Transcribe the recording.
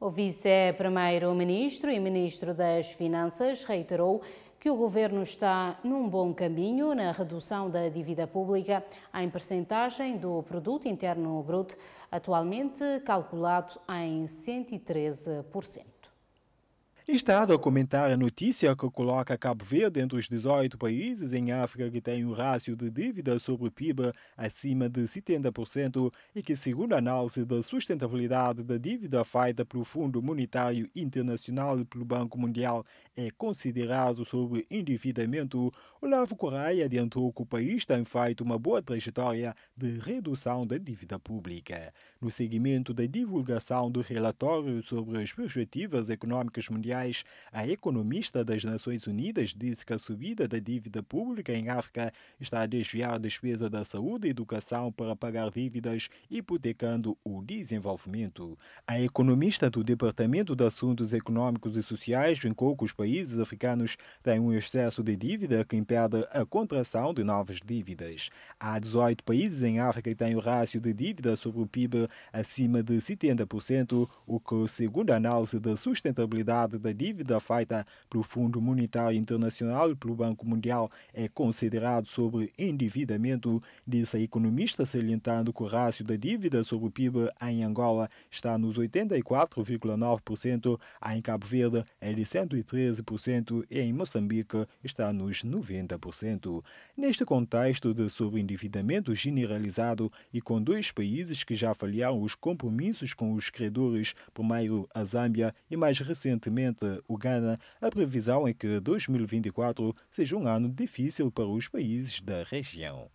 O vice-primeiro-ministro e ministro das Finanças reiterou que o governo está num bom caminho na redução da dívida pública em percentagem do produto interno bruto, atualmente calculado em 113%. Está a documentar a notícia que coloca Cabo Verde entre os 18 países em África que têm um rácio de dívida sobre PIB acima de 70% e que, segundo a análise da sustentabilidade da dívida feita pelo Fundo Monetário Internacional e pelo Banco Mundial, é considerado sobre endividamento, Olavo Correia adiantou que o país tem feito uma boa trajetória de redução da dívida pública. No seguimento da divulgação do relatório sobre as perspectivas econômicas mundiais, a economista das Nações Unidas disse que a subida da dívida pública em África está a desviar a despesa da saúde e educação para pagar dívidas, hipotecando o desenvolvimento. A economista do Departamento de Assuntos Econômicos e Sociais brincou que os países africanos têm um excesso de dívida que impede a contração de novas dívidas. Há 18 países em África que têm o rácio de dívida sobre o PIB acima de 70%, o que, segundo a análise da sustentabilidade da da dívida feita pelo Fundo Monetário Internacional e pelo Banco Mundial é considerado sobre endividamento, disse a economista, salientando que o rácio da dívida sobre o PIB em Angola está nos 84,9%, em Cabo Verde é de 113% e em Moçambique está nos 90%. Neste contexto de sobreendividamento generalizado e com dois países que já falharam os compromissos com os credores, primeiro a Zâmbia e mais recentemente o Ghana a previsão é que 2024 seja um ano difícil para os países da região.